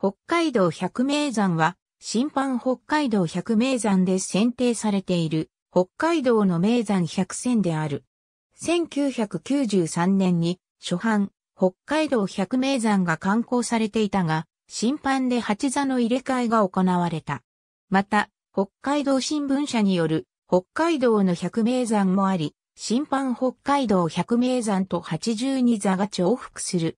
北海道百名山は、新版北海道百名山で選定されている、北海道の名山百選である。1993年に、初版、北海道百名山が刊行されていたが、新版で八座の入れ替えが行われた。また、北海道新聞社による、北海道の百名山もあり、新版北海道百名山と82座が重複する。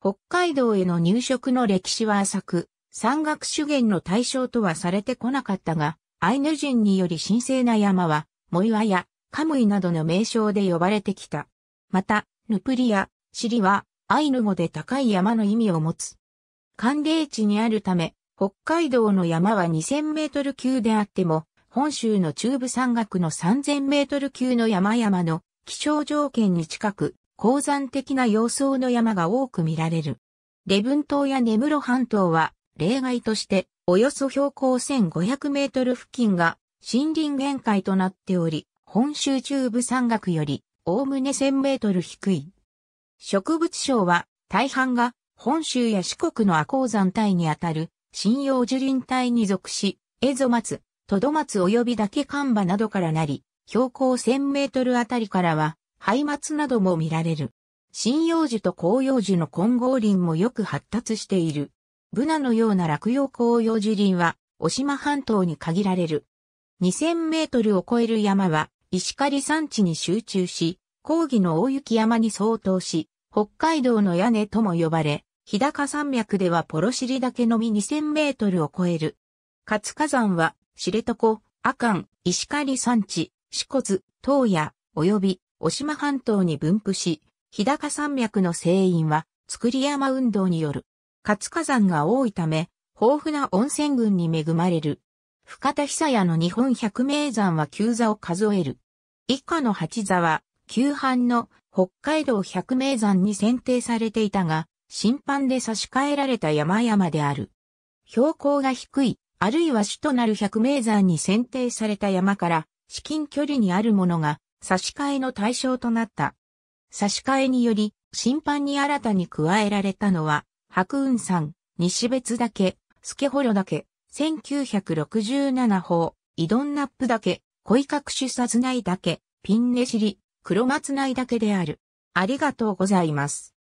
北海道への入植の歴史は浅く、山岳資源の対象とはされてこなかったが、アイヌ人により神聖な山は、モイワやカムイなどの名称で呼ばれてきた。また、ヌプリやシリは、アイヌ語で高い山の意味を持つ。寒冷地にあるため、北海道の山は2000メートル級であっても、本州の中部山岳の3000メートル級の山々の気象条件に近く、鉱山的な様相の山が多く見られる。ブン島や根室半島は例外としておよそ標高1500メートル付近が森林限界となっており、本州中部山岳よりおおむね1000メートル低い。植物省は大半が本州や四国の亜鉱山帯にあたる新葉樹林帯に属し、エゾ松、トド松及びだけカンバなどからなり、標高1000メートルあたりからはハイマツなども見られる。針葉樹と広葉樹の混合林もよく発達している。ブナのような落葉広葉樹林は、お島半島に限られる。2000メートルを超える山は、石狩山地に集中し、講義の大雪山に相当し、北海道の屋根とも呼ばれ、日高山脈ではポロシリ岳のみ2000メートルを超える。活火山は、知床、阿寒、石狩山地、四骨、東野、及び渡島半島に分布し、日高山脈の成因は、造山運動による活火山が多いため、豊富な温泉群に恵まれる。深田久也の日本百名山は旧座を数える。以下の八座は、旧藩の北海道百名山に選定されていたが、審判で差し替えられた山々である。標高が低い、あるいは主となる百名山に選定された山から、至近距離にあるものが差し替えの対象となった。差し替えにより、審判に新たに加えられたのは、白雲山、西別岳、助幌岳、1967法、イドンナップ岳、恋隠しさずない岳、ピンネシリ、黒松内岳である。ありがとうございます。